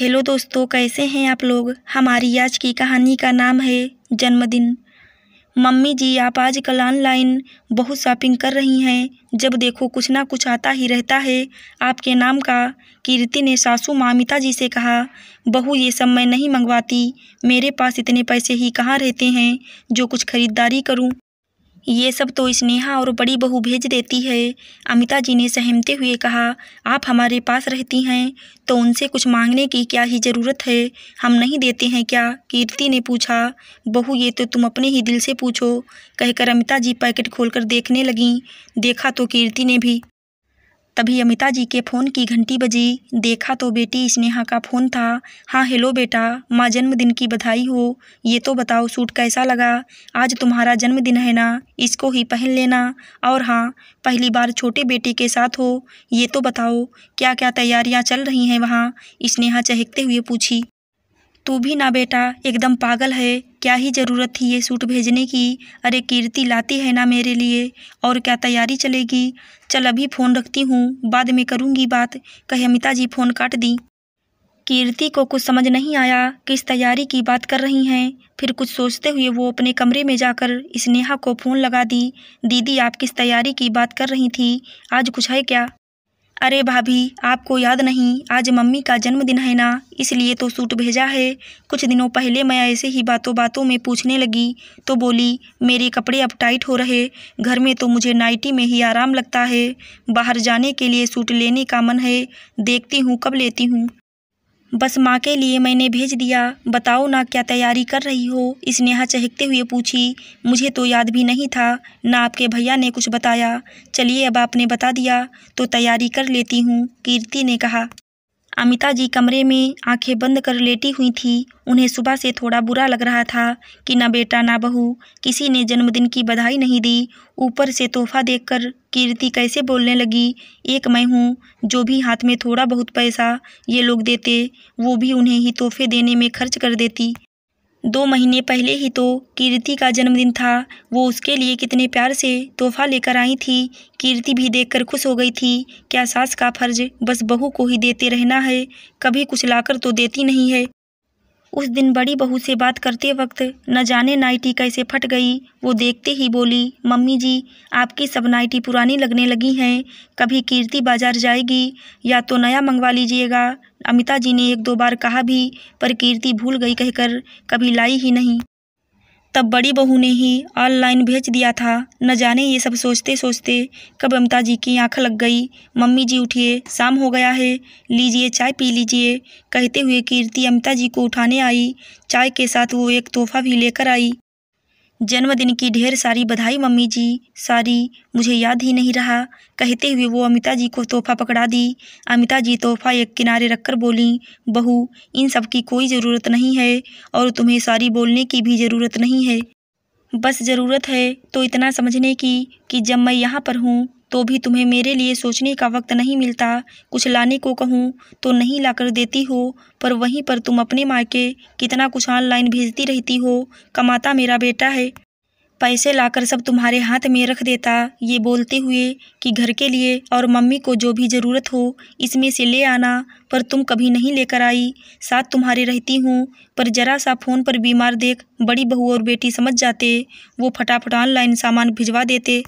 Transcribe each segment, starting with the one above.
hello दोस्तों कैसे हैं आप लोग हमारी आज की कहानी का नाम है जन्मदिन मम्मी जी आप आजकल ऑनलाइन बहुत शॉपिंग कर रही हैं जब देखो कुछ ना कुछ आता ही रहता है आपके नाम का कीर्ति ने सासू मामिता जी से कहा बहू ये सब मैं नहीं मंगवाती मेरे पास इतने पैसे ही कहाँ रहते हैं जो कुछ खरीदारी करूँ ये सब तो स्नेहा और बड़ी बहू भेज देती है अमिता जी ने सहमते हुए कहा आप हमारे पास रहती हैं तो उनसे कुछ मांगने की क्या ही ज़रूरत है हम नहीं देते हैं क्या कीर्ति ने पूछा बहू ये तो तुम अपने ही दिल से पूछो कहकर अमिता जी पैकेट खोलकर देखने लगीं देखा तो कीर्ति ने भी तभी अमिता जी के फ़ोन की घंटी बजी देखा तो बेटी स्नेहा का फ़ोन था हाँ हेलो बेटा माँ जन्मदिन की बधाई हो ये तो बताओ सूट कैसा लगा आज तुम्हारा जन्मदिन है ना इसको ही पहन लेना और हाँ पहली बार छोटे बेटे के साथ हो ये तो बताओ क्या क्या तैयारियाँ चल रही हैं वहाँ स्नेहा चहकते हुए पूछी तू भी ना बेटा एकदम पागल है क्या ही ज़रूरत थी ये सूट भेजने की अरे कीर्ति लाती है ना मेरे लिए और क्या तैयारी चलेगी चल अभी फ़ोन रखती हूँ बाद में करूँगी बात कहे अमिता जी फ़ोन काट दी कीर्ति को कुछ समझ नहीं आया किस तैयारी की बात कर रही हैं फिर कुछ सोचते हुए वो अपने कमरे में जाकर स्नेहा को फ़ोन लगा दी दीदी आप किस तैयारी की बात कर रही थी आज कुछ है क्या अरे भाभी आपको याद नहीं आज मम्मी का जन्मदिन है ना इसलिए तो सूट भेजा है कुछ दिनों पहले मैं ऐसे ही बातों बातों में पूछने लगी तो बोली मेरे कपड़े अब टाइट हो रहे घर में तो मुझे नाइटी में ही आराम लगता है बाहर जाने के लिए सूट लेने का मन है देखती हूँ कब लेती हूँ बस माँ के लिए मैंने भेज दिया बताओ ना क्या तैयारी कर रही हो स्नेहा चहकते हुए पूछी मुझे तो याद भी नहीं था ना आपके भैया ने कुछ बताया चलिए अब आपने बता दिया तो तैयारी कर लेती हूँ कीर्ति ने कहा अमिता जी कमरे में आंखें बंद कर लेटी हुई थी उन्हें सुबह से थोड़ा बुरा लग रहा था कि ना बेटा ना बहू किसी ने जन्मदिन की बधाई नहीं दी ऊपर से तोहफा देखकर कीर्ति कैसे बोलने लगी एक मैं हूँ जो भी हाथ में थोड़ा बहुत पैसा ये लोग देते वो भी उन्हें ही तोहफे देने में खर्च कर देती दो महीने पहले ही तो कीर्ति का जन्मदिन था वो उसके लिए कितने प्यार से तोहफा लेकर आई थी कीर्ति भी देखकर खुश हो गई थी क्या सास का फर्ज बस बहू को ही देते रहना है कभी कुछ लाकर तो देती नहीं है उस दिन बड़ी बहू से बात करते वक्त न जाने नाइटी कैसे फट गई वो देखते ही बोली मम्मी जी आपकी सब नाइटी पुरानी लगने लगी हैं कभी कीर्ति बाजार जाएगी या तो नया मंगवा लीजिएगा अमिता जी ने एक दो बार कहा भी पर कीर्ति भूल गई कहकर कभी लाई ही नहीं तब बड़ी बहू ने ही ऑनलाइन भेज दिया था न जाने ये सब सोचते सोचते कब अमिता जी की आँख लग गई मम्मी जी उठिए शाम हो गया है लीजिए चाय पी लीजिए कहते हुए कीर्ति अमिता जी को उठाने आई चाय के साथ वो एक तोहफा भी लेकर आई जन्मदिन की ढेर सारी बधाई मम्मी जी सारी मुझे याद ही नहीं रहा कहते हुए वो अमिता जी को तोहफा पकड़ा दी अमिता जी तोहफा एक किनारे रखकर बोली बहू इन सब की कोई ज़रूरत नहीं है और तुम्हें सारी बोलने की भी ज़रूरत नहीं है बस ज़रूरत है तो इतना समझने की कि जब मैं यहाँ पर हूँ तो भी तुम्हें मेरे लिए सोचने का वक्त नहीं मिलता कुछ लाने को कहूँ तो नहीं लाकर देती हो पर वहीं पर तुम अपने मायके कितना कुछ ऑनलाइन भेजती रहती हो कमाता मेरा बेटा है पैसे लाकर सब तुम्हारे हाथ में रख देता ये बोलते हुए कि घर के लिए और मम्मी को जो भी ज़रूरत हो इसमें से ले आना पर तुम कभी नहीं लेकर आई साथ तुम्हारे रहती हूँ पर जरा सा फ़ोन पर बीमार देख बड़ी बहू और बेटी समझ जाते वो फटाफट ऑनलाइन सामान भिजवा देते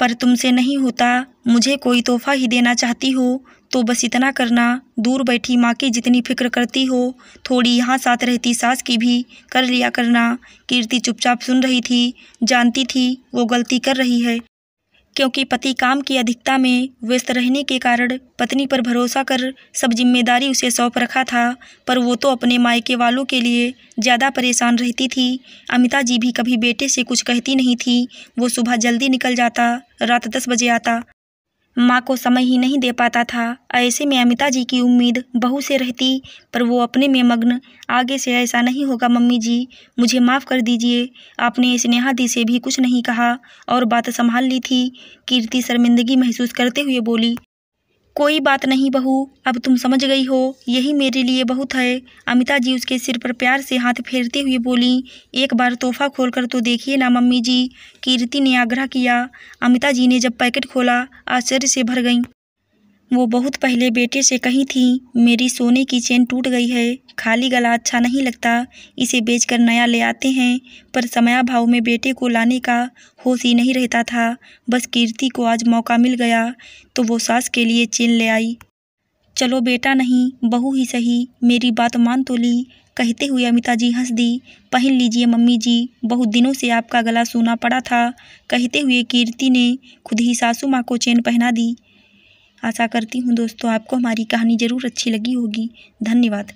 पर तुमसे नहीं होता मुझे कोई तोहफा ही देना चाहती हो तो बस इतना करना दूर बैठी माँ की जितनी फिक्र करती हो थोड़ी यहाँ साथ रहती सास की भी कर लिया करना कीर्ति चुपचाप सुन रही थी जानती थी वो गलती कर रही है क्योंकि पति काम की अधिकता में व्यस्त रहने के कारण पत्नी पर भरोसा कर सब जिम्मेदारी उसे सौंप रखा था पर वो तो अपने मायके वालों के लिए ज़्यादा परेशान रहती थी अमिता जी भी कभी बेटे से कुछ कहती नहीं थी वो सुबह जल्दी निकल जाता रात दस बजे आता माँ को समय ही नहीं दे पाता था ऐसे में अमिता जी की उम्मीद बहू से रहती पर वो अपने में मग्न आगे से ऐसा नहीं होगा मम्मी जी मुझे माफ़ कर दीजिए आपने स्नेहा दी से भी कुछ नहीं कहा और बात संभाल ली थी कीर्ति शर्मिंदगी महसूस करते हुए बोली कोई बात नहीं बहू अब तुम समझ गई हो यही मेरे लिए बहुत है अमिता जी उसके सिर पर प्यार से हाथ फेरते हुए बोली एक बार तोहफा खोलकर तो देखिए ना मम्मी जी कीर्ति ने आग्रह किया अमिता जी ने जब पैकेट खोला आश्चर्य से भर गईं वो बहुत पहले बेटे से कही थी मेरी सोने की चेन टूट गई है खाली गला अच्छा नहीं लगता इसे बेचकर नया ले आते हैं पर समया भाव में बेटे को लाने का होश ही नहीं रहता था बस कीर्ति को आज मौका मिल गया तो वो सास के लिए चेन ले आई चलो बेटा नहीं बहू ही सही मेरी बात मान तो ली कहते हुए अमिता जी हंस दी पहन लीजिए मम्मी जी बहुत दिनों से आपका गला सूना पड़ा था कहते हुए कीर्ति ने खुद ही सासू माँ को चेन पहना दी आशा करती हूँ दोस्तों आपको हमारी कहानी ज़रूर अच्छी लगी होगी धन्यवाद